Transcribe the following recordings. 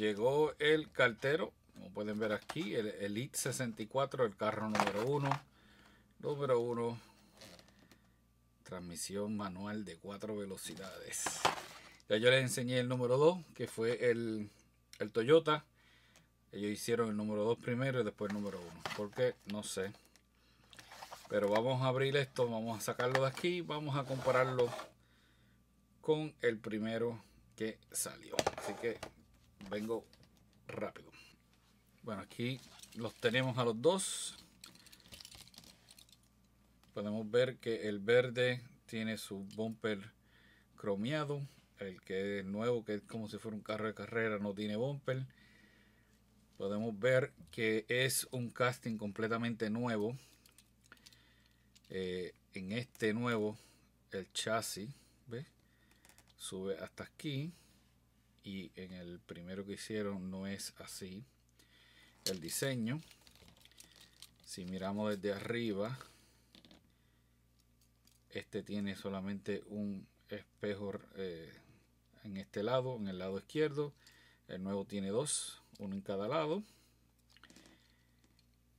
llegó el cartero, como pueden ver aquí, el Elite 64, el carro número uno. Número uno, transmisión manual de cuatro velocidades. Ya yo les enseñé el número 2, que fue el, el Toyota. Ellos hicieron el número 2 primero y después el número 1. Porque no sé. Pero vamos a abrir esto, vamos a sacarlo de aquí, vamos a compararlo con el primero que salió. Así que vengo rápido. Bueno, aquí los tenemos a los dos. Podemos ver que el verde tiene su bumper cromeado. El que es nuevo, que es como si fuera un carro de carrera, no tiene bumper. Podemos ver que es un casting completamente nuevo. Eh, en este nuevo, el chasis, Sube hasta aquí y en el primero que hicieron no es así el diseño si miramos desde arriba este tiene solamente un espejo eh, en este lado en el lado izquierdo el nuevo tiene dos uno en cada lado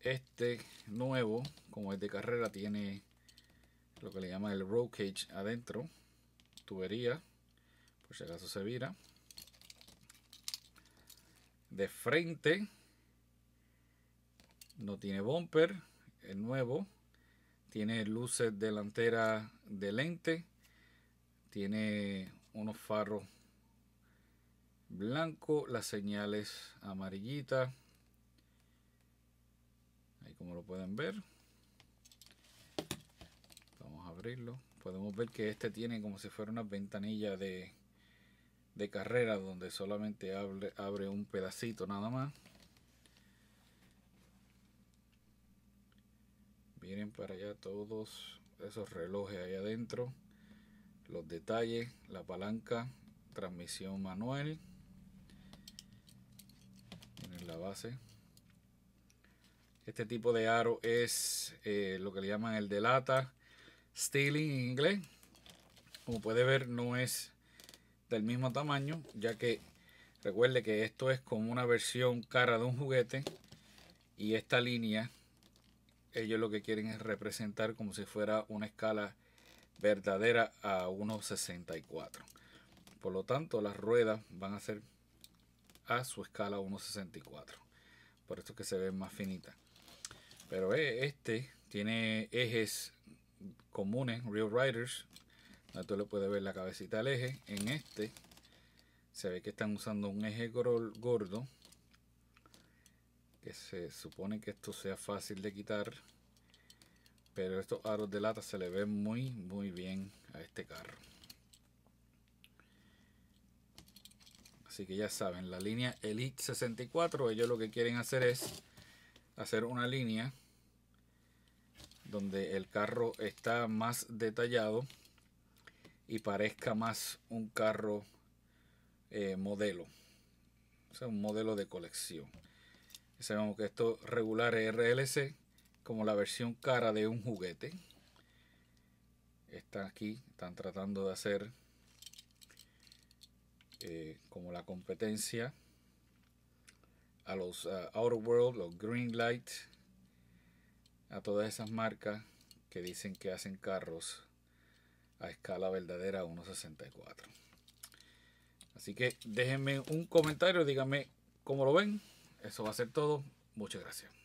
este nuevo como es de carrera tiene lo que le llaman el roll cage adentro tubería por si acaso se vira frente. No tiene bumper, el nuevo. Tiene luces delanteras de lente. Tiene unos farros blanco, las señales amarillitas. Ahí como lo pueden ver. Vamos a abrirlo. Podemos ver que este tiene como si fuera una ventanilla de de carrera donde solamente abre, abre un pedacito nada más. Miren para allá todos esos relojes ahí adentro. Los detalles, la palanca, transmisión manual. En la base. Este tipo de aro es eh, lo que le llaman el de lata, stealing en inglés. Como puede ver no es del mismo tamaño, ya que recuerde que esto es como una versión cara de un juguete y esta línea ellos lo que quieren es representar como si fuera una escala verdadera a 1.64. Por lo tanto, las ruedas van a ser a su escala 1.64. Por esto que se ve más finita Pero eh, este tiene ejes comunes, Real Riders, tú le puedes ver la cabecita al eje. En este se ve que están usando un eje gordo. Que se supone que esto sea fácil de quitar. Pero estos aros de lata se le ven muy, muy bien a este carro. Así que ya saben, la línea Elite 64, ellos lo que quieren hacer es hacer una línea donde el carro está más detallado y parezca más un carro eh, modelo. un modelo de colección. sabemos que esto regular RLC como la versión cara de un juguete. Están aquí, están tratando de hacer eh, como la competencia a los Outer World, los Green Light, a todas esas marcas que dicen que hacen carros a escala verdadera 1.64. Así que déjenme un comentario, díganme cómo lo ven. Eso va a ser todo. Muchas gracias.